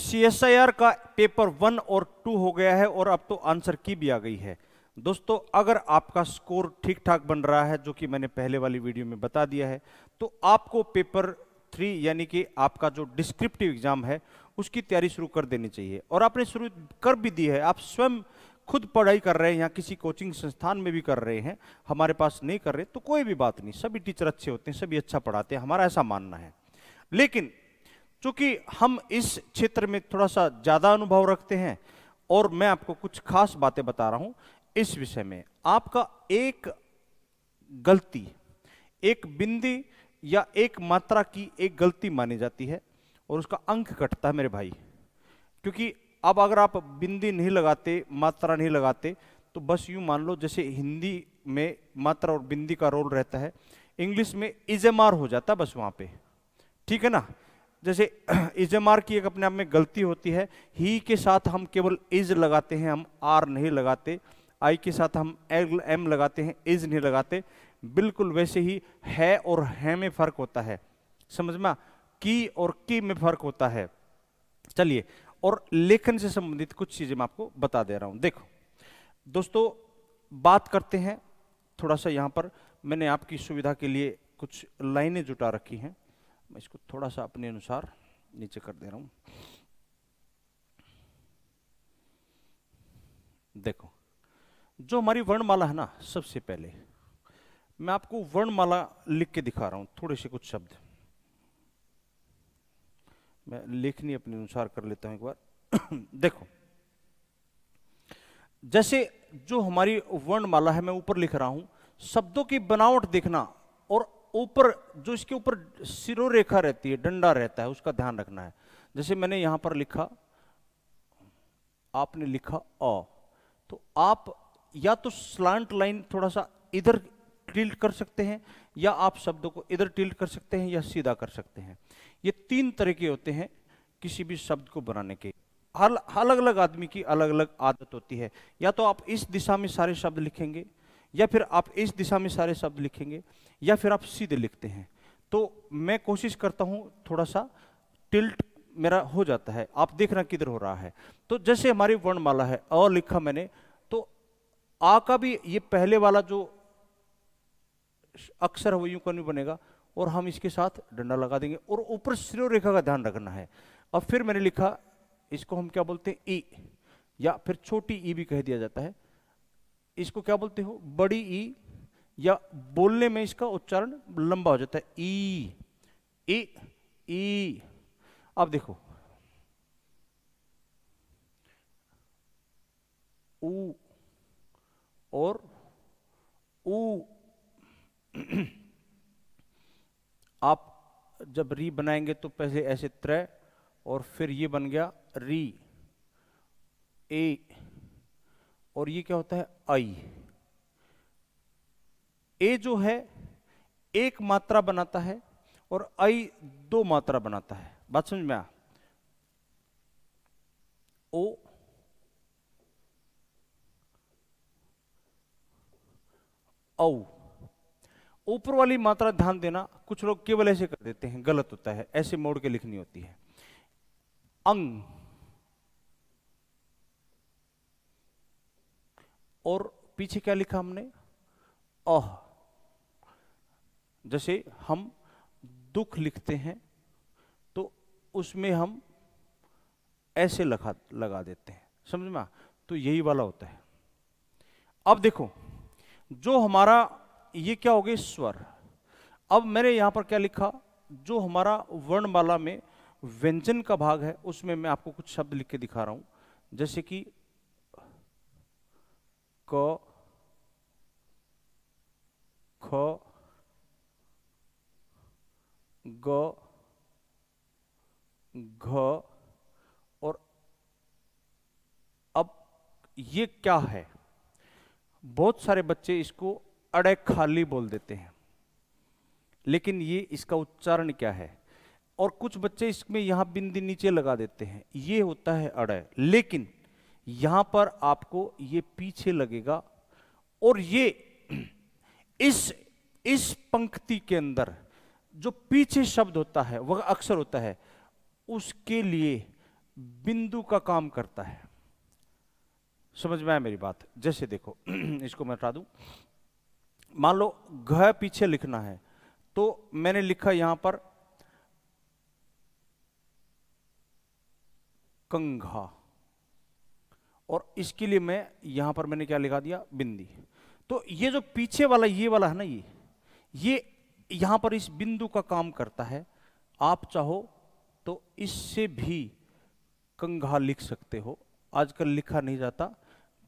सी का paper one और to हो गया है और अब तो आंसर की भी आ गई है दोस्तों अगर आपका स्कोर ठीक ठाक बन रहा है जो कि मैंने पहले वाली वीडियो में बता दिया है तो आपको पेपर थ्री यानी कि आपका जो डिस्क्रिप्टिव एग्जाम है उसकी तैयारी शुरू कर देनी चाहिए और आपने शुरू कर भी दी है आप स्वयं खुद पढ़ाई कर रहे हैं या किसी कोचिंग संस्थान में भी कर रहे हैं हमारे पास नहीं कर रहे तो कोई भी बात नहीं सभी टीचर अच्छे होते हैं सभी अच्छा पढ़ाते हैं हमारा ऐसा मानना है लेकिन चूंकि हम इस क्षेत्र में थोड़ा सा ज़्यादा अनुभव रखते हैं और मैं आपको कुछ खास बातें बता रहा हूं इस विषय में आपका एक गलती एक बिंदी या एक मात्रा की एक गलती मानी जाती है और उसका अंक कटता है मेरे भाई क्योंकि अब अगर आप बिंदी नहीं लगाते मात्रा नहीं लगाते तो बस यूं मान लो जैसे हिंदी में मात्रा और बिंदी का रोल रहता है इंग्लिश में इजेमार हो जाता है बस वहां पे ठीक है ना जैसे आर की एक अपने आप में गलती होती है ही के साथ हम केवल इज लगाते हैं हम आर नहीं लगाते आई के साथ हम एल एम लगाते हैं इज नहीं लगाते बिल्कुल वैसे ही है और है में फर्क होता है समझ में की और की में फर्क होता है चलिए और लेखन से संबंधित कुछ चीजें मैं आपको बता दे रहा हूं देखो दोस्तों बात करते हैं थोड़ा सा यहाँ पर मैंने आपकी सुविधा के लिए कुछ लाइनें जुटा रखी हैं मैं इसको थोड़ा सा अपने अनुसार नीचे कर दे रहा हूँ देखो जो हमारी वर्णमाला है ना सबसे पहले मैं आपको वर्णमाला लिख के दिखा रहा हूं थोड़े से कुछ शब्द मैं लेखनी अपने अनुसार कर लेता हूं एक बार देखो जैसे जो हमारी वर्णमाला है मैं ऊपर लिख रहा हूं शब्दों की बनावट देखना और ऊपर जो इसके ऊपर सिरो रेखा रहती है डंडा रहता है उसका ध्यान रखना है जैसे मैंने यहां पर लिखा आपने लिखा अ तो आप या तो स्लांट लाइन थोड़ा सा इधर टिल्ट कर सकते हैं या आप शब्दों को इधर टिल्ट कर सकते हैं या सीधा कर सकते हैं ये तीन तरीके होते हैं किसी भी शब्द को बनाने के अलग अलग आदमी की अलग अलग आदत होती है या तो आप इस दिशा में सारे शब्द लिखेंगे या फिर आप इस दिशा में सारे शब्द लिखेंगे या फिर आप सीधे लिखते हैं तो मैं कोशिश करता हूं थोड़ा सा टिल्ट मेरा हो जाता है आप देख रहे किधर हो रहा है तो जैसे हमारी वर्णमाला है और लिखा मैंने तो आ का भी ये पहले वाला जो अक्षर है वो यूं का नहीं बनेगा और हम इसके साथ डंडा लगा देंगे और ऊपर श्रेय रेखा का ध्यान रखना है अब फिर मैंने लिखा इसको हम क्या बोलते हैं ई या फिर छोटी ई भी कह दिया जाता है इसको क्या बोलते हो बड़ी ई या बोलने में इसका उच्चारण लंबा हो जाता है ई ई अब देखो ऊ और ऊ आप जब री बनाएंगे तो पहले ऐसे त्रय और फिर ये बन गया री ए और ये क्या होता है आई ए जो है एक मात्रा बनाता है और आई दो मात्रा बनाता है बात समझ में आ ओ औ ऊपर वाली मात्रा ध्यान देना कुछ लोग केवल ऐसे कर देते हैं गलत होता है ऐसे मोड़ के लिखनी होती है अंग और पीछे क्या लिखा हमने अह जैसे हम दुख लिखते हैं तो उसमें हम ऐसे लगा लगा देते हैं समझ में तो यही वाला होता है अब देखो जो हमारा ये क्या हो गया स्वर अब मैंने यहां पर क्या लिखा जो हमारा वर्णमाला में व्यंजन का भाग है उसमें मैं आपको कुछ शब्द लिख के दिखा रहा हूं जैसे कि को खो गो घो और अब ये क्या है बहुत सारे बच्चे इसको अड़े खाली बोल देते हैं लेकिन ये इसका उच्चारण क्या है और कुछ बच्चे इसमें यहां बिंदी नीचे लगा देते हैं ये होता है अड़े लेकिन यहां पर आपको ये पीछे लगेगा और ये इस इस पंक्ति के अंदर जो पीछे शब्द होता है वह अक्षर होता है उसके लिए बिंदु का काम करता है समझ में आया मेरी बात जैसे देखो इसको मैं हटा दू मान लो घ पीछे लिखना है तो मैंने लिखा यहां पर कंघा और इसके लिए मैं यहां पर मैंने क्या लिखा दिया बिंदी तो ये जो पीछे वाला ये वाला है ना ये ये यहां पर इस बिंदु का काम करता है आप चाहो तो इससे भी कंघा लिख सकते हो आजकल लिखा नहीं जाता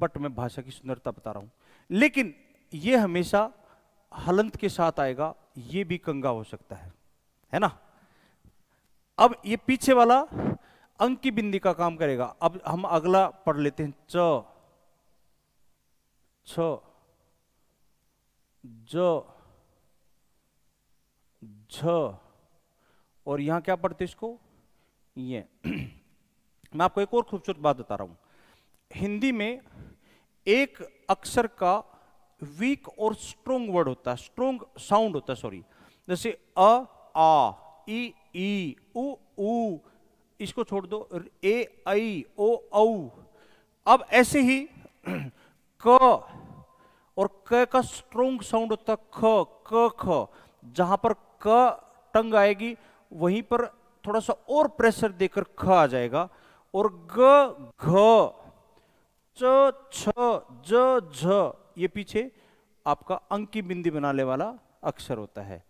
बट मैं भाषा की सुंदरता बता रहा हूं लेकिन ये हमेशा हलंत के साथ आएगा ये भी कंगा हो सकता है है ना अब ये पीछे वाला अंक की बिंदी का काम करेगा अब हम अगला पढ़ लेते हैं च छ और यहां क्या पढ़ते इसको ये मैं आपको एक और खूबसूरत बात बता रहा हूं हिंदी में एक अक्षर का वीक और स्ट्रोंग वर्ड होता है स्ट्रोंग साउंड होता है सॉरी जैसे अ आ ई ई उ इसको छोड़ दो ए आई ओ औ अब ऐसे ही क और क का स्ट्रोंग साउंड होता ख क ख जहां पर क टंग आएगी वहीं पर थोड़ा सा और प्रेशर देकर ख आ जाएगा और ग घ च छ ज झ ये पीछे आपका अंकी बिंदी बनाने वाला अक्षर होता है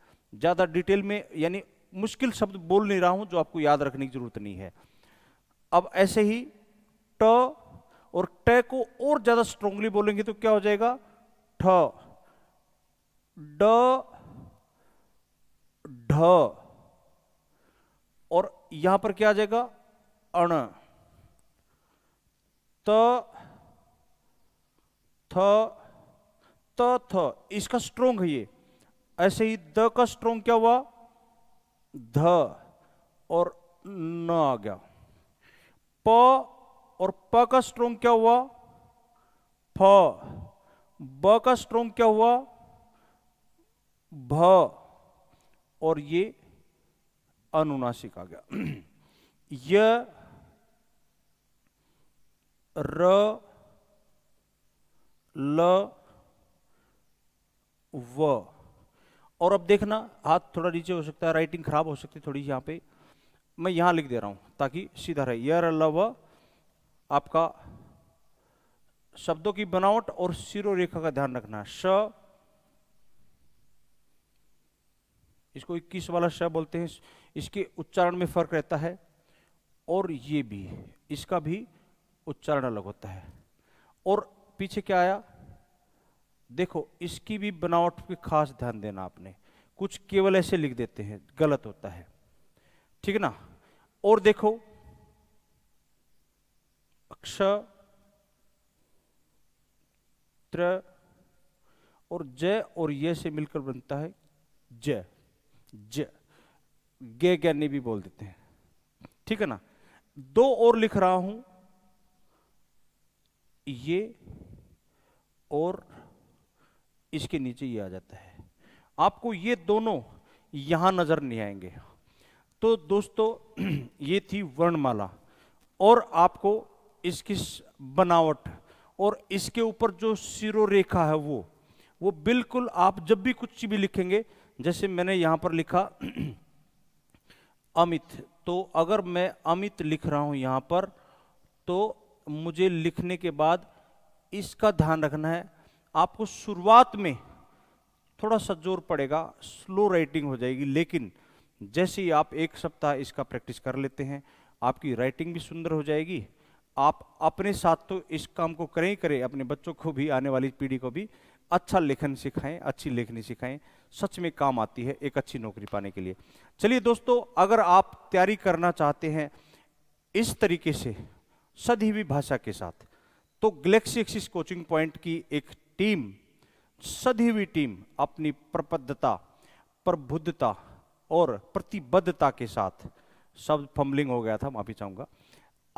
ज्यादा डिटेल में यानी मुश्किल शब्द बोल नहीं रहा हूं जो आपको याद रखने की जरूरत नहीं है अब ऐसे ही ट और ट को और ज्यादा स्ट्रोंगली बोलेंगे तो क्या हो जाएगा ठ ढ और यहां पर क्या आ जाएगा अण त थ त थ इसका स्ट्रोंग है ये ऐसे ही द का स्ट्रोंग क्या हुआ ध और न आ गया प और प का स्ट्रोंग क्या हुआ फ ब का स्ट्रोंग क्या हुआ भ और ये अनुनासिक आ गया य र ल व और अब देखना हाथ थोड़ा नीचे हो सकता है राइटिंग खराब हो सकती है थोड़ी यहाँ पे मैं यहाँ लिख दे रहा हूँ ताकि सीधा रहे यार लव आपका शब्दों की बनावट और सिरो रेखा का ध्यान रखना श इसको 21 वाला श बोलते हैं इसके उच्चारण में फर्क रहता है और ये भी इसका भी उच्चारण अलग होता है और पीछे क्या आया देखो इसकी भी बनावट पे खास ध्यान देना आपने कुछ केवल ऐसे लिख देते हैं गलत होता है ठीक है ना और देखो अक्ष त्र और जय और ये से मिलकर बनता है जय ज गे ज्ञानी भी बोल देते हैं ठीक है ना दो और लिख रहा हूं ये और इसके नीचे ये आ जाता है आपको ये दोनों यहाँ नज़र नहीं आएंगे तो दोस्तों ये थी वर्णमाला और आपको इसकी बनावट और इसके ऊपर जो सिरो रेखा है वो वो बिल्कुल आप जब भी कुछ भी लिखेंगे जैसे मैंने यहाँ पर लिखा अमित तो अगर मैं अमित लिख रहा हूँ यहाँ पर तो मुझे लिखने के बाद इसका ध्यान रखना है आपको शुरुआत में थोड़ा सा जोर पड़ेगा स्लो राइटिंग हो जाएगी लेकिन जैसे ही आप एक सप्ताह इसका प्रैक्टिस कर लेते हैं आपकी राइटिंग भी सुंदर हो जाएगी आप अपने साथ तो इस काम को करें ही करें अपने बच्चों को भी आने वाली पीढ़ी को भी अच्छा लेखन सिखाएं अच्छी लेखनी सिखाएं सच में काम आती है एक अच्छी नौकरी पाने के लिए चलिए दोस्तों अगर आप तैयारी करना चाहते हैं इस तरीके से सदी भाषा के साथ तो गलेक्सी एक्सिस कोचिंग पॉइंट की एक टीम सदी हुई टीम अपनी प्रबद्धता प्रबुद्धता और प्रतिबद्धता के साथ शब्द फम्बलिंग हो गया था माफी चाहूंगा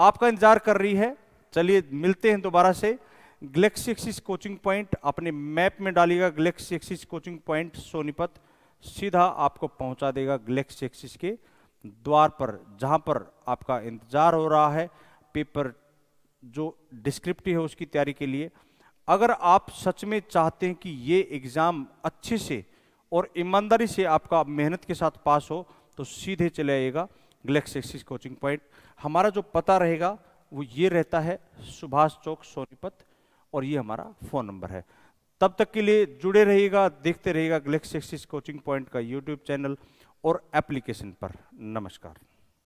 आपका इंतजार कर रही है चलिए मिलते हैं दोबारा से गलेक्सी एक्सिस कोचिंग पॉइंट अपने मैप में डालिएगा galaxy axis coaching point Sonipat सीधा आपको पहुंचा देगा गलेक्सी एक्सिस के द्वार पर जहां पर आपका इंतजार हो रहा है पेपर जो डिस्क्रिप्टिव है उसकी तैयारी के लिए अगर आप सच में चाहते हैं कि ये एग्ज़ाम अच्छे से और ईमानदारी से आपका मेहनत के साथ पास हो तो सीधे चले आइएगा गलेक्स एक्सिस कोचिंग पॉइंट हमारा जो पता रहेगा वो ये रहता है सुभाष चौक सोनीपत और ये हमारा फ़ोन नंबर है तब तक के लिए जुड़े रहिएगा देखते रहिएगा ग्लेक्स एक्सिस कोचिंग पॉइंट का यूट्यूब चैनल और एप्लीकेशन पर नमस्कार